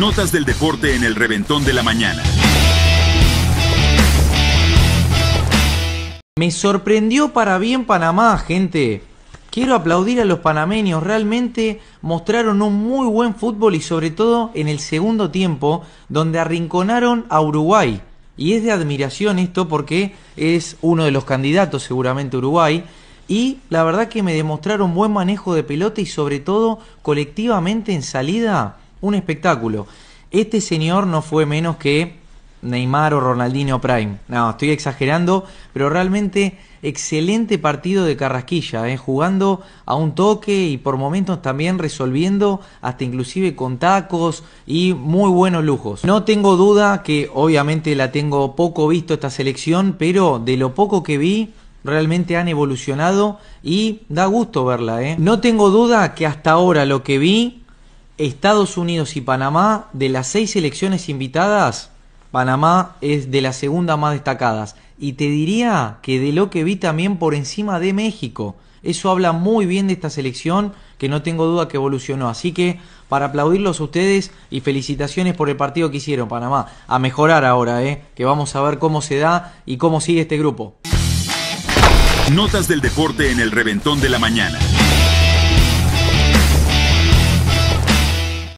Notas del deporte en el reventón de la mañana. Me sorprendió para bien Panamá, gente. Quiero aplaudir a los panameños, realmente mostraron un muy buen fútbol y sobre todo en el segundo tiempo, donde arrinconaron a Uruguay. Y es de admiración esto porque es uno de los candidatos seguramente Uruguay. Y la verdad que me demostraron buen manejo de pelota y sobre todo colectivamente en salida un espectáculo. Este señor no fue menos que Neymar o Ronaldinho Prime. No, estoy exagerando, pero realmente excelente partido de Carrasquilla, eh, jugando a un toque y por momentos también resolviendo hasta inclusive con tacos y muy buenos lujos. No tengo duda que obviamente la tengo poco visto esta selección, pero de lo poco que vi realmente han evolucionado y da gusto verla. Eh. No tengo duda que hasta ahora lo que vi Estados Unidos y Panamá, de las seis selecciones invitadas, Panamá es de las segunda más destacadas. Y te diría que de lo que vi también por encima de México. Eso habla muy bien de esta selección que no tengo duda que evolucionó. Así que para aplaudirlos a ustedes y felicitaciones por el partido que hicieron Panamá. A mejorar ahora, ¿eh? que vamos a ver cómo se da y cómo sigue este grupo. Notas del deporte en el reventón de la mañana.